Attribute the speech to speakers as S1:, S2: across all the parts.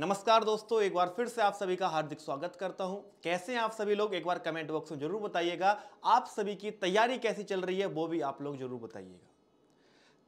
S1: नमस्कार दोस्तों एक बार फिर से आप सभी का हार्दिक स्वागत करता हूं कैसे हैं आप सभी लोग एक बार कमेंट बॉक्स में जरूर बताइएगा आप सभी की तैयारी कैसी चल रही है वो भी आप लोग जरूर बताइएगा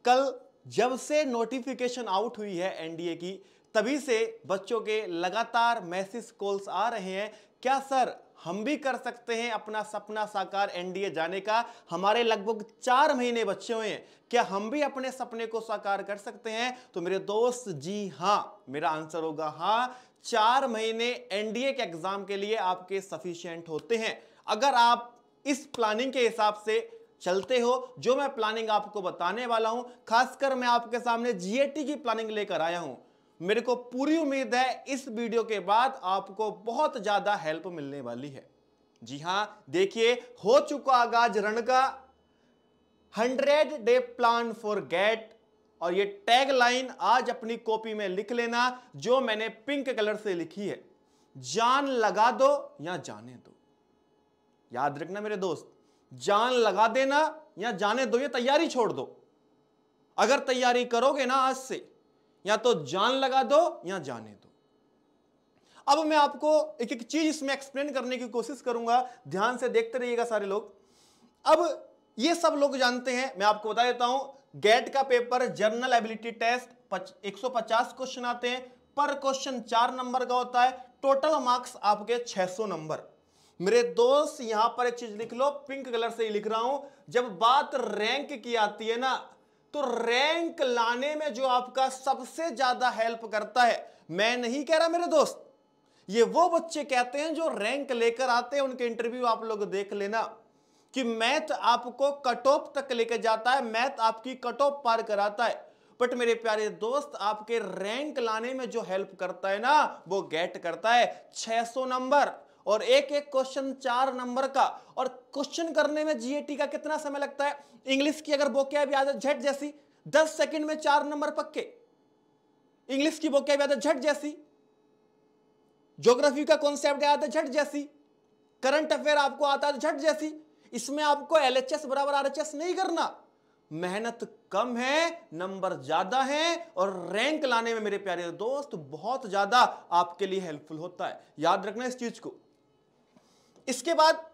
S1: कल जब से नोटिफिकेशन आउट हुई है एनडीए की तभी से बच्चों के लगातार मैसेज कॉल्स आ रहे हैं क्या सर हम भी कर सकते हैं अपना सपना साकार एनडीए जाने का हमारे लगभग चार महीने बचे हुए हैं क्या हम भी अपने सपने को साकार कर सकते हैं तो मेरे दोस्त जी हाँ मेरा आंसर होगा हाँ चार महीने एनडीए के एग्जाम के लिए आपके सफिशियंट होते हैं अगर आप इस प्लानिंग के हिसाब से चलते हो जो मैं प्लानिंग आपको बताने वाला हूं खासकर मैं आपके सामने जीएटी की प्लानिंग लेकर आया हूं मेरे को पूरी उम्मीद है इस वीडियो के बाद आपको बहुत ज़्यादा हेल्प मिलने वाली है जी हां देखिए हो चुका आगाज रण का hundred day plan for GATE और ये टैग लाइन आज अपनी कॉपी में लिख लेना जो मैंने पिंक कलर से लिखी है जान लगा दो या जाने दो याद रखना मेरे दोस्त जान लगा देना या जाने दो ये तैयारी छोड़ दो अगर तैयारी करोगे ना आज से या तो जान लगा दो या जाने दो अब मैं आपको एक एक चीज इसमें एक्सप्लेन करने की कोशिश करूंगा ध्यान से देखते रहिएगा सारे लोग अब ये सब लोग जानते हैं मैं आपको बता देता हूं गेट का paper general ability test 150 question आते हैं पर क्वेश्चन चार नंबर का होता है टोटल मार्क्स आपके 600 नंबर मेरे दोस्त यहां पर एक चीज लिख लो पिंक कलर से लिख रहा हूं जब बात रैंक की आती है ना तो रैंक लाने में जो आपका सबसे ज्यादा हेल्प करता है मैं नहीं कह रहा मेरे दोस्त ये वो बच्चे कहते हैं जो रैंक लेकर आते हैं उनके इंटरव्यू आप लोग देख लेना कि मैथ आपको कट ऑफ तक लेकर जाता है मैथ आपकी कट ऑफ पार कराता है बट मेरे प्यारे दोस्त आपके रैंक लाने में जो हेल्प करता है ना वो गेट करता है 600 नंबर और एक एक क्वेश्चन चार नंबर का और क्वेश्चन करने में जीएटी का कितना समय लगता है इंग्लिश की अगर बोके अभी आदत झट जैसी दस सेकंड में चार नंबर पक्के इंग्लिश की बोके अभी झट जैसी ज्योग्राफी का कॉन्सेप्ट आता है झट जैसी करंट अफेयर आपको आता है झट जैसी इसमें आपको एल बराबर आर नहीं करना मेहनत कम है नंबर ज्यादा है और रैंक लाने में मेरे प्यारे दोस्त बहुत ज्यादा आपके लिए हेल्पफुल होता है याद रखना इस चीज को इसके बाद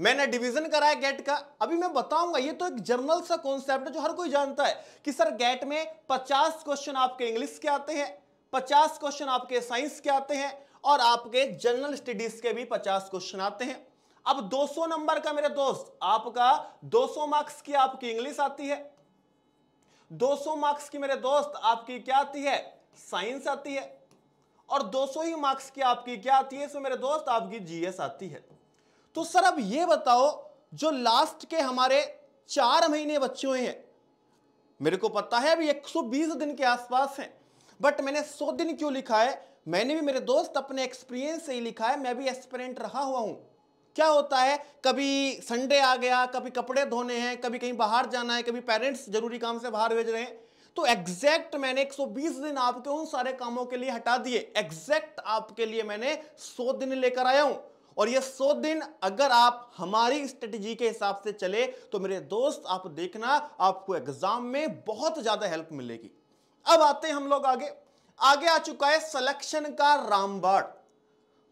S1: मैंने डिवीजन कराया गेट का अभी मैं बताऊंगा ये तो एक जर्नल सा कॉन्सेप्ट है जो हर कोई जानता है कि सर गेट में 50 क्वेश्चन आपके इंग्लिश के आते हैं 50 क्वेश्चन आपके साइंस के आते हैं और आपके जनरल स्टडीज के भी 50 क्वेश्चन आते हैं अब 200 नंबर का मेरे दोस्त आपका 200 मार्क्स की आपकी इंग्लिश आती है 200 मार्क्स की मेरे दोस्त आपकी क्या आती है साइंस आती है और 200 ही मार्क्स की आपकी क्या आती है इसमें मेरे दोस्त आपकी जीएस आती है तो सर अब ये बताओ जो लास्ट के हमारे चार महीने बच्चे हुए हैं मेरे को पता है अभी 120 दिन के आसपास हैं बट मैंने 100 दिन क्यों लिखा है मैंने भी मेरे दोस्त अपने एक्सपीरियंस से ही लिखा है मैं भी एक्सपेरेंट रहा हुआ हूं क्या होता है कभी संडे आ गया कभी कपड़े धोने हैं कभी कहीं बाहर जाना है कभी पेरेंट्स जरूरी काम से बाहर भेज रहे हैं तो एग्जैक्ट मैंने 120 दिन आपके उन सारे कामों के लिए हटा दिए एग्जैक्ट आपके लिए मैंने 100 दिन लेकर आया हूं और ये सौ दिन अगर आप हमारी स्ट्रेटेजी के हिसाब से चले तो मेरे दोस्त आप देखना आपको एग्जाम में बहुत ज्यादा हेल्प मिलेगी अब आते हैं हम लोग आगे आगे आ चुका है सिलेक्शन का रामबाड़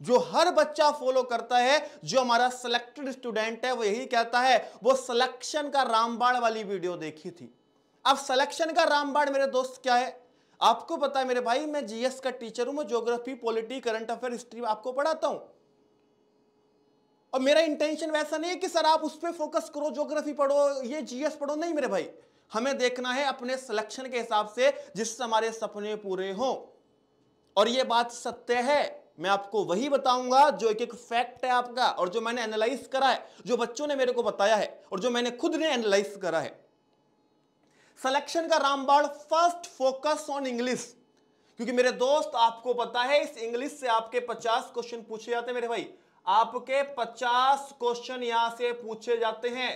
S1: जो हर बच्चा फॉलो करता है जो हमारा सिलेक्टेड स्टूडेंट है वो यही कहता है वो सिलेक्शन का रामबाड़ वाली वीडियो देखी थी अब सिलेक्शन का रामबाड़ मेरे दोस्त क्या है आपको पता है मेरे भाई मैं जीएस का टीचर हूं मैं geography polity current affair history आपको पढ़ाता हूं अब मेरा इंटेंशन वैसा नहीं है कि सर आप उस पर फोकस करो ज्योग्राफी पढ़ो ये जीएस पढ़ो नहीं मेरे भाई हमें देखना है अपने सिलेक्शन के हिसाब से जिससे हमारे सपने पूरे हों और ये बात सत्य है मैं आपको वही बताऊंगा जो एक एक फैक्ट है आपका और जो मैंने एनालाइज करा है जो बच्चों ने मेरे को बताया है और जो मैंने खुद ने एनालाइज करा है सिलेक्शन का रामबाड़ फर्स्ट फोकस ऑन इंग्लिश क्योंकि मेरे दोस्त आपको पता है इस इंग्लिश से आपके 50 क्वेश्चन पूछे जाते हैं मेरे भाई आपके 50 क्वेश्चन यहां से पूछे जाते हैं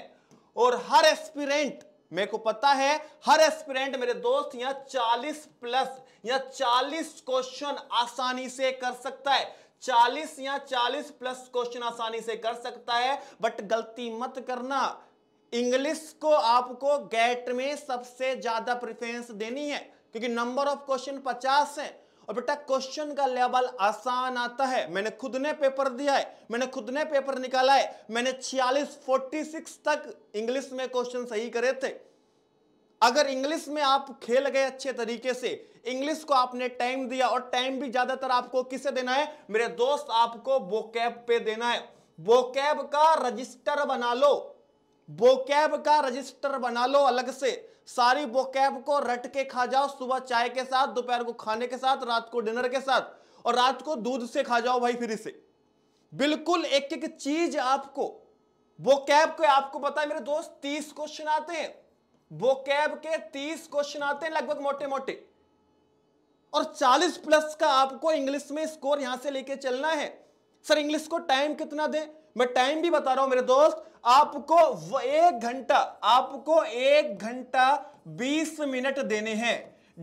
S1: और हर एस्पिरेंट मेरे को पता है हर एस्पिरेंट मेरे दोस्त यहां 40 प्लस या 40 क्वेश्चन आसानी से कर सकता है 40 या 40 प्लस क्वेश्चन आसानी से कर सकता है बट गलती मत करना इंग्लिश को आपको गैट में सबसे ज्यादा प्रिफरेंस देनी है क्योंकि नंबर ऑफ क्वेश्चन 50 है और बेटा क्वेश्चन का लेवल आसान आता है मैंने खुद ने पेपर दिया है मैंने खुद ने पेपर निकाला है मैंने छियालीस फोर्टी सिक्स तक इंग्लिश में क्वेश्चन सही करे थे अगर इंग्लिश में आप खेल गए अच्छे तरीके से इंग्लिश को आपने टाइम दिया और टाइम भी ज्यादातर आपको किसे देना है मेरे दोस्त आपको बोकैब पे देना है बोकैब का रजिस्टर बना लो बोकैब का रजिस्टर बना लो अलग से सारी बोकैब को रट के खा जाओ सुबह चाय के साथ दोपहर को खाने के साथ रात को डिनर के साथ और रात को दूध से खा जाओ भाई फिर से बिल्कुल एक एक चीज आपको बोकैब के आपको पता है मेरे दोस्त तीस क्वेश्चन आते हैं बोकैब के तीस क्वेश्चन आते हैं लगभग मोटे मोटे और चालीस प्लस का आपको इंग्लिश में स्कोर यहां से लेके चलना है सर इंग्लिश को टाइम कितना दें मैं टाइम भी बता रहा हूं मेरे दोस्त आपको एक घंटा आपको एक घंटा बीस मिनट देने हैं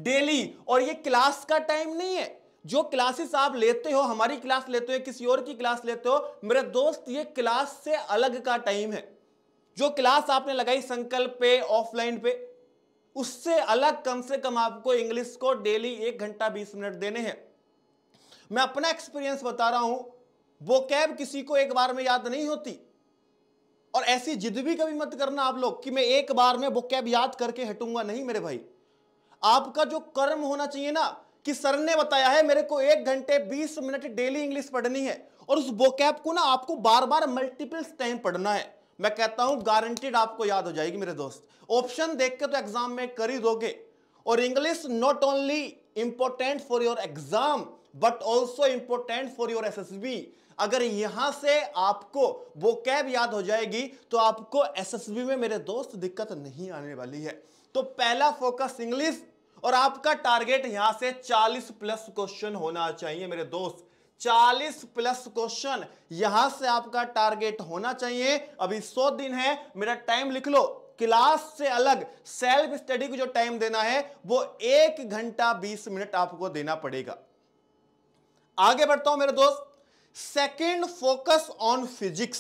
S1: डेली और ये क्लास का टाइम नहीं है जो क्लासेस आप लेते हो हमारी क्लास लेते हो किसी और की क्लास लेते हो मेरे दोस्त ये क्लास से अलग का टाइम है जो क्लास आपने लगाई संकल्प पे ऑफलाइन पे उससे अलग कम से कम आपको इंग्लिश को डेली एक घंटा बीस मिनट देने हैं मैं अपना एक्सपीरियंस बता रहा हूं वो कैब किसी को एक बार में याद नहीं होती और ऐसी जिद भी कभी मत करना आप लोग कि मैं एक बार में वो कैब याद करके हटूंगा नहीं मेरे भाई आपका जो कर्म होना चाहिए ना कि सर ने बताया है मेरे को एक घंटे बीस मिनट डेली इंग्लिश पढ़नी है और उस बोकैब को ना आपको बार बार मल्टीपल टाइम पढ़ना है मैं कहता हूं गारंटीड आपको याद हो जाएगी मेरे दोस्त ऑप्शन देख के तो एग्जाम में कर ही दोगे और English not only important for your exam but also important for your S अगर यहां से आपको वो कैब याद हो जाएगी तो आपको एसएसबी में मेरे दोस्त दिक्कत नहीं आने वाली है तो पहला फोकस इंग्लिश और आपका टारगेट यहां से 40 प्लस क्वेश्चन होना चाहिए मेरे दोस्त 40 प्लस क्वेश्चन यहां से आपका टारगेट होना चाहिए अभी 100 दिन है मेरा टाइम लिख लो क्लास से अलग सेल्फ स्टडी को जो टाइम देना है वो एक घंटा बीस मिनट आपको देना पड़ेगा आगे बढ़ता हूं मेरे दोस्त second focus on physics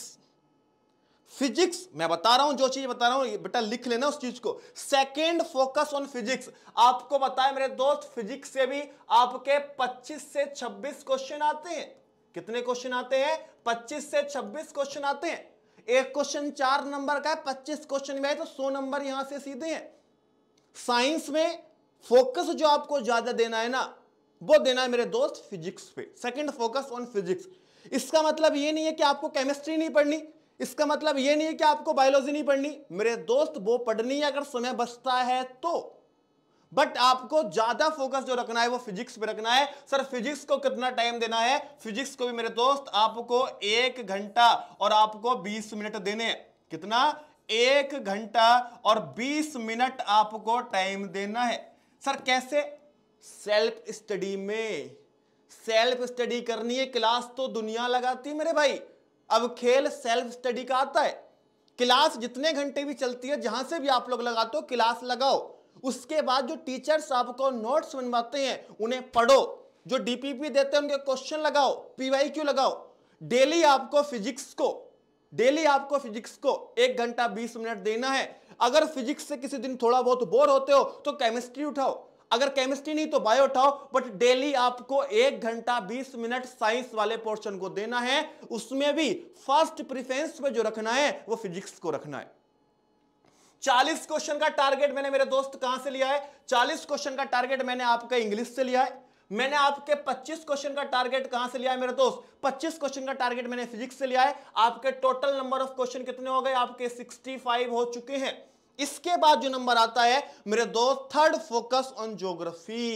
S1: physics मैं बता रहा हूं जो चीज बता रहा हूं बेटा लिख लेना उस चीज को सेकेंड फोकस ऑन फिजिक्स आपको बताया मेरे दोस्त फिजिक्स से भी आपके 25 से 26 क्वेश्चन आते हैं कितने क्वेश्चन आते हैं 25 से 26 क्वेश्चन आते हैं एक क्वेश्चन चार नंबर का है 25 क्वेश्चन में है तो 100 नंबर यहां से सीधे हैं साइंस में फोकस जो आपको ज्यादा देना है ना वो देना है मेरे दोस्त फिजिक्स पे सेकेंड फोकस ऑन फिजिक्स इसका मतलब ये नहीं है कि आपको केमिस्ट्री नहीं पढ़नी इसका मतलब ये नहीं है कि आपको बायोलॉजी नहीं पढ़नी मेरे दोस्त वो पढ़नी अगर समय बचता है तो बट आपको ज्यादा फोकस जो रखना है वो फिजिक्स पे रखना है सर फिजिक्स को कितना टाइम देना है फिजिक्स को भी मेरे दोस्त आपको एक घंटा और आपको बीस मिनट देने कितना एक घंटा और बीस मिनट आपको टाइम देना है सर कैसे सेल्फ स्टडी में सेल्फ स्टडी करनी है क्लास तो दुनिया लगाती है मेरे भाई अब खेल सेल्फ स्टडी का आता है क्लास जितने घंटे भी चलती है जहां से भी आप लोग लगाते हो क्लास लगाओ उसके बाद जो टीचर्स आपको नोट्स बनवाते हैं उन्हें पढ़ो जो डीपीपी देते हैं उनके क्वेश्चन लगाओ क्यू लगाओ डेली आपको फिजिक्स को डेली आपको फिजिक्स को एक घंटा बीस मिनट देना है अगर फिजिक्स से किसी दिन थोड़ा बहुत बोर होते हो तो केमिस्ट्री उठाओ अगर केमिस्ट्री नहीं तो बायो उठाओ बट डेली आपको एक घंटा बीस मिनट साइंस वाले पोर्शन को देना है उसमें भी फर्स्ट प्रिफरेंस में जो रखना है वो फिजिक्स को रखना है चालीस क्वेश्चन का टारगेट मैंने मेरे दोस्त कहां से लिया है चालीस क्वेश्चन का टारगेट मैंने आपका इंग्लिश से लिया है मैंने आपके 25 क्वेश्चन का टारगेट कहां से लिया है मेरे दोस्त 25 क्वेश्चन का टारगेट मैंने फिजिक्स से लिया है आपके टोटल नंबर ऑफ क्वेश्चन कितने हो गए आपके 65 हो चुके हैं इसके बाद जो नंबर आता है मेरे दोस्त थर्ड फोकस ऑन ज्योग्राफी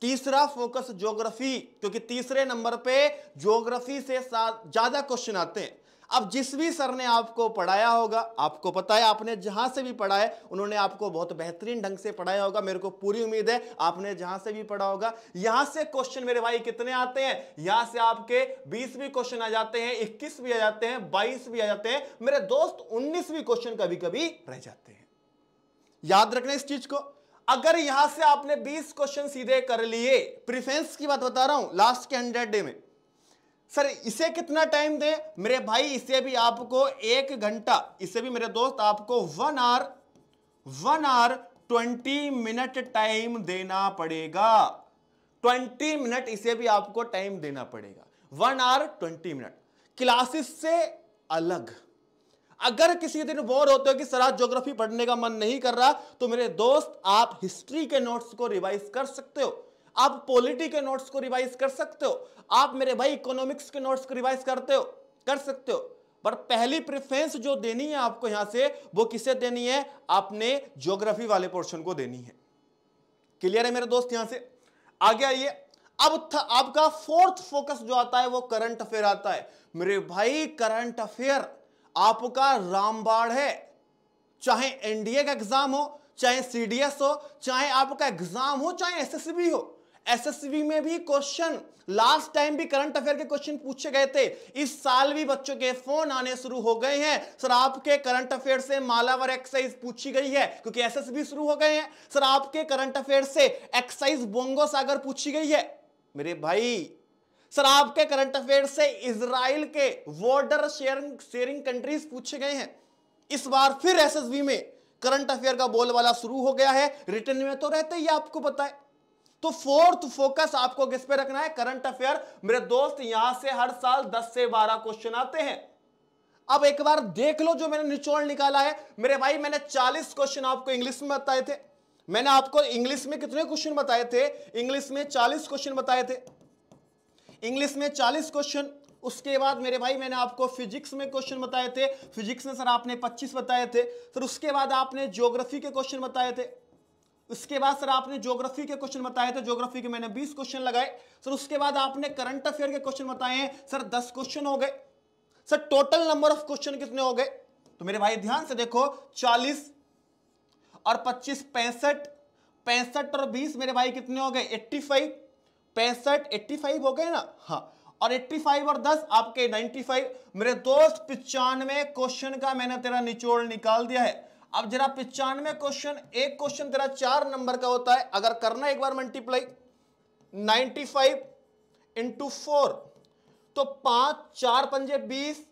S1: तीसरा फोकस ज्योग्राफी क्योंकि तीसरे नंबर पे ज्योग्राफी से ज्यादा क्वेश्चन आते हैं अब जिस भी सर ने आपको पढ़ाया होगा आपको पता है आपने जहां से भी पढ़ा है उन्होंने आपको बहुत बेहतरीन ढंग से पढ़ाया होगा मेरे को पूरी उम्मीद है आपने जहां से भी पढ़ा होगा यहां से क्वेश्चन मेरे भाई कितने आते हैं यहां से आपके बीस भी क्वेश्चन आ जाते हैं इक्कीस भी आ जाते हैं बाईस भी आ जाते हैं मेरे दोस्त उन्नीस भी क्वेश्चन कभी कभी रह जाते हैं याद रखना इस चीज को अगर यहां से आपने बीस क्वेश्चन सीधे कर लिए प्रिफेंस की बात बता रहा हूं लास्ट के हंड्रेड डे में सर इसे कितना टाइम दें मेरे भाई इसे भी आपको एक घंटा इसे भी मेरे दोस्त आपको one hour one hour twenty minute time देना पड़ेगा ट्वेंटी मिनट इसे भी आपको टाइम देना पड़ेगा one hour twenty minute classes से अलग अगर किसी दिन बोर होते हो कि सर आज ज्योग्राफी पढ़ने का मन नहीं कर रहा तो मेरे दोस्त आप हिस्ट्री के नोट्स को रिवाइज कर सकते हो आप पॉलिटी के नोट्स को रिवाइज कर सकते हो आप मेरे भाई इकोनॉमिक्स के नोट्स को रिवाइज करते हो कर सकते हो पर पहली प्रेफरेंस जो देनी है आपको यहां से वो किसे देनी है आपने ज्योग्राफी वाले पोर्शन को देनी है क्लियर है मेरे दोस्त यहां से आगे आइए अब आपका फोर्थ फोकस जो आता है वो करंट अफेयर आता है मेरे भाई करंट अफेयर आपका रामबाड़ है चाहे एनडीए का एग्जाम हो चाहे सीडीएस हो चाहे आपका एग्जाम हो चाहे एसएसबी हो एसएससीबी में भी क्वेश्चन लास्ट टाइम भी करंट अफेयर के क्वेश्चन पूछे गए थे इस साल भी बच्चों के फोन आने शुरू हो गए हैं सर आपके करंट अफेयर से मालावर एक्साइज पूछी गई है क्योंकि एसएसबी शुरू हो गए हैं सर आपके करंट अफेयर से एक्साइज बोंगो सागर पूछी गई है मेरे भाई सर आपके करंट अफेयर से इसराइल के वॉर्डर शेयरिंग शेयरिंग कंट्रीज पूछे गए हैं इस बार फिर एस में करंट अफेयर का बोलबाला शुरू हो गया है रिटर्न में तो रहते ही आपको पता है तो फोर्थ फोकस आपको किस पे रखना है करंट अफेयर मेरे दोस्त यहां से हर साल 10 से 12 क्वेश्चन आते हैं अब एक बार देख लो जो मैंने निचोड़ निकाला है मेरे भाई मैंने 40 क्वेश्चन आपको इंग्लिश में बताए थे मैंने आपको इंग्लिश में कितने क्वेश्चन बताए थे इंग्लिश में चालीस क्वेश्चन बताए थे इंग्लिश में चालीस क्वेश्चन उसके बाद मेरे भाई मैंने आपको फिजिक्स में क्वेश्चन बताए थे फिजिक्स में सर आपने 25 बताए थे फिर उसके बाद आपने ज्योग्राफी के क्वेश्चन बताए थे उसके बाद सर आपने ज्योग्राफी के क्वेश्चन बताए थे ज्योग्राफी के मैंने 20 क्वेश्चन लगाए सर उसके बाद आपने करंट अफेयर के क्वेश्चन बताए हैं सर 10 क्वेश्चन हो गए sir total number of question कितने हो गए तो मेरे भाई ध्यान से देखो 40 और 25 पैंसठ पैंसठ और 20 मेरे भाई कितने हो गए 85 पैंसठ 85 हो गए ना हाँ और 85 और 10 आपके 95 मेरे दोस्त पिचानवे क्वेश्चन का मैंने तेरा निचोड़ निकाल दिया है अब जरा पिचानवे क्वेश्चन एक क्वेश्चन तेरा चार नंबर का होता है अगर करना एक बार multiply ninety five into four तो पांच चार पंजे बीस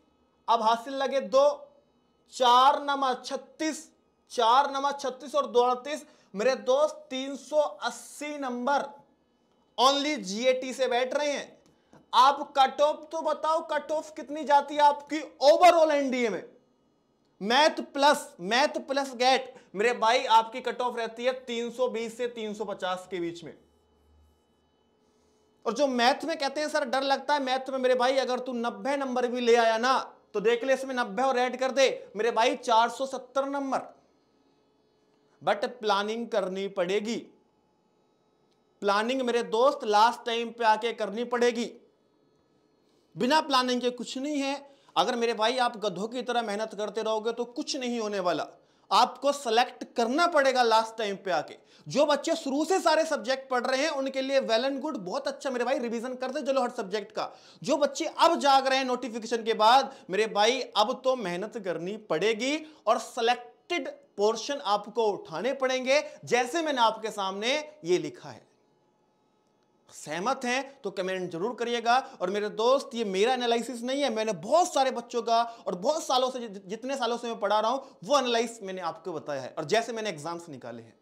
S1: अब हासिल लगे दो चार नमा छत्तीस चार नमा छत्तीस और दो अड़तीस मेरे दोस्त 380 नंबर ओनली जीएटी से बैठ रहे हैं आप कट ऑफ तो बताओ कट ऑफ कितनी जाती है आपकी ओवरऑल एनडीए में math plus math plus GATE मेरे भाई आपकी कट ऑफ रहती है 320 से 350 के बीच में और जो मैथ में कहते हैं सर डर लगता है मैथ में मेरे भाई अगर तू 90 नंबर भी ले आया ना तो देख ले इसमें 90 और ऐड कर दे मेरे भाई 470 नंबर बट प्लानिंग करनी पड़ेगी प्लानिंग मेरे दोस्त लास्ट टाइम पे आके करनी पड़ेगी बिना प्लानिंग के कुछ नहीं है अगर मेरे भाई आप गधों की तरह मेहनत करते रहोगे तो कुछ नहीं होने वाला आपको सेलेक्ट करना पड़ेगा लास्ट टाइम पे आके जो बच्चे शुरू से सारे सब्जेक्ट पढ़ रहे हैं उनके लिए वेल एंड गुड बहुत अच्छा मेरे भाई रिवीजन करते चलो हर सब्जेक्ट का जो बच्चे अब जाग रहे हैं नोटिफिकेशन के बाद मेरे भाई अब तो मेहनत करनी पड़ेगी और सेलेक्टेड पोर्शन आपको उठाने पड़ेंगे जैसे मैंने आपके सामने ये लिखा है सहमत हैं तो कमेंट जरूर करिएगा और मेरे दोस्त ये मेरा एनालिसिस नहीं है मैंने बहुत सारे बच्चों का और बहुत सालों से जितने सालों से मैं पढ़ा रहा हूं वो एनालिस मैंने आपको बताया है और जैसे मैंने एग्जाम्स निकाले हैं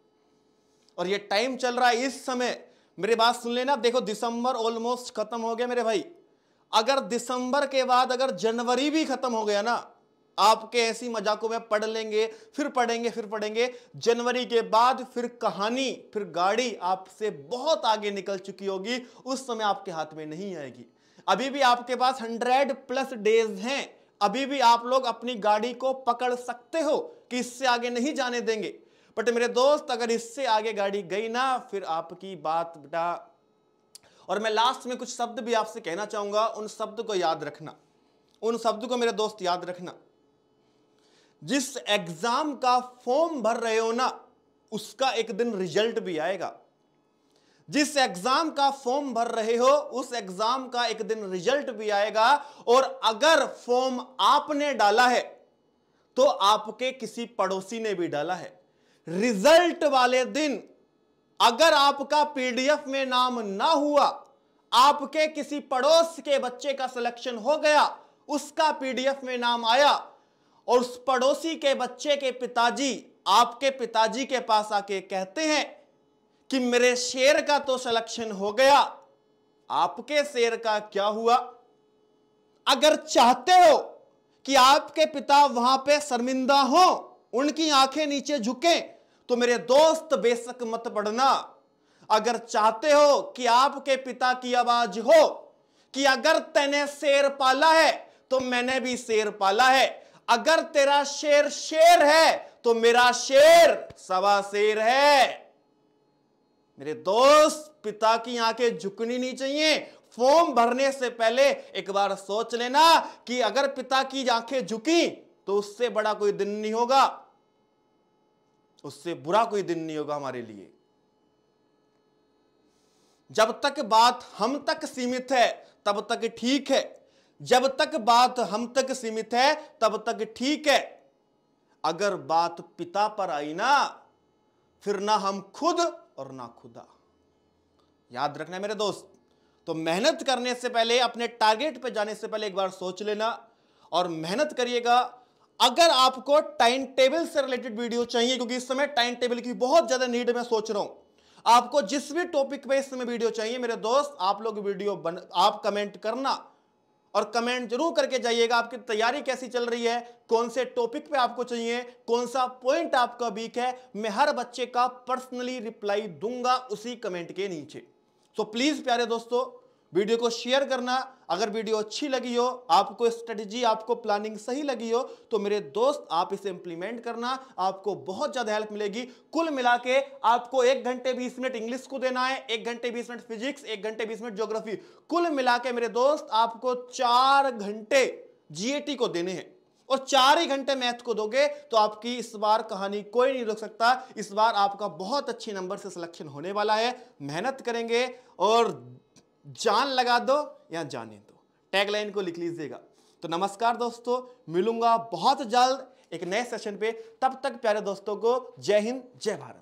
S1: और ये टाइम चल रहा है इस समय मेरी बात सुन लेना देखो दिसंबर ऑलमोस्ट खत्म हो गया मेरे भाई अगर दिसंबर के बाद अगर जनवरी भी खत्म हो गया ना आपके ऐसी मजाकों में पढ़ लेंगे फिर पढ़ेंगे फिर पढ़ेंगे जनवरी के बाद फिर कहानी फिर गाड़ी आपसे बहुत आगे निकल चुकी होगी उस समय आपके हाथ में नहीं आएगी अभी भी आपके पास हंड्रेड प्लस डेज हैं अभी भी आप लोग अपनी गाड़ी को पकड़ सकते हो कि इससे आगे नहीं जाने देंगे बट मेरे दोस्त अगर इससे आगे गाड़ी गई ना फिर आपकी बात बेटा और मैं लास्ट में कुछ शब्द भी आपसे कहना चाहूंगा उन शब्द को याद रखना उन शब्द को मेरे दोस्त याद रखना जिस एग्जाम का फॉर्म भर रहे हो ना उसका एक दिन रिजल्ट भी आएगा जिस एग्जाम का फॉर्म भर रहे हो उस एग्जाम का एक दिन रिजल्ट भी आएगा और अगर फॉर्म आपने डाला है तो आपके किसी पड़ोसी ने भी डाला है रिजल्ट वाले दिन अगर आपका पीडीएफ में नाम ना हुआ आपके किसी पड़ोस के बच्चे का सिलेक्शन हो गया उसका पीडीएफ में नाम आया और उस पड़ोसी के बच्चे के पिताजी आपके पिताजी के पास आके कहते हैं कि मेरे शेर का तो सिलेक्शन हो गया आपके शेर का क्या हुआ अगर चाहते हो कि आपके पिता वहां पे शर्मिंदा हो उनकी आंखें नीचे झुके तो मेरे दोस्त बेशक मत पढ़ना अगर चाहते हो कि आपके पिता की आवाज हो कि अगर तेने शेर पाला है तो मैंने भी शेर पाला है अगर तेरा शेर शेर है तो मेरा शेर सवा शेर है मेरे दोस्त पिता की आंखें झुकनी नहीं चाहिए फॉर्म भरने से पहले एक बार सोच लेना कि अगर पिता की आंखें झुकी तो उससे बड़ा कोई दिन नहीं होगा उससे बुरा कोई दिन नहीं होगा हमारे लिए जब तक बात हम तक सीमित है तब तक ठीक है जब तक बात हम तक सीमित है तब तक ठीक है अगर बात पिता पर आई ना फिर ना हम खुद और ना खुदा याद रखना मेरे दोस्त तो मेहनत करने से पहले अपने टारगेट पे जाने से पहले एक बार सोच लेना और मेहनत करिएगा अगर आपको टाइम टेबल से रिलेटेड वीडियो चाहिए क्योंकि इस समय टाइम टेबल की बहुत ज्यादा नीड में सोच रहा हूं आपको जिस भी टॉपिक पे इस समय वीडियो चाहिए मेरे दोस्त आप लोग वीडियो बन आप कमेंट करना और कमेंट जरूर करके जाइएगा आपकी तैयारी कैसी चल रही है कौन से टॉपिक पे आपको चाहिए कौन सा पॉइंट आपका वीक है मैं हर बच्चे का पर्सनली रिप्लाई दूंगा उसी कमेंट के नीचे सो so, प्लीज प्यारे दोस्तों वीडियो को शेयर करना अगर वीडियो अच्छी लगी हो आपको स्ट्रेटजी आपको प्लानिंग सही लगी हो तो मेरे दोस्त आप इसे इंप्लीमेंट करना आपको बहुत ज़्यादा हेल्प मिलेगी कुल मिला के आपको एक घंटे बीस मिनट इंग्लिश को देना है एक घंटे बीस मिनट फिजिक्स एक घंटे बीस मिनट ज्योग्राफी कुल मिला के मेरे दोस्त आपको चार घंटे जीएटी को देने हैं और चार ही घंटे मैथ को दोगे तो आपकी इस बार कहानी कोई नहीं रोक सकता इस बार आपका बहुत अच्छे नंबर से सिलेक्शन होने वाला है मेहनत करेंगे और जान लगा दो या जाने दो टैगलाइन को लिख लीजिएगा तो नमस्कार दोस्तों मिलूंगा बहुत जल्द एक नए सेशन पे तब तक प्यारे दोस्तों को जय हिंद जय भारत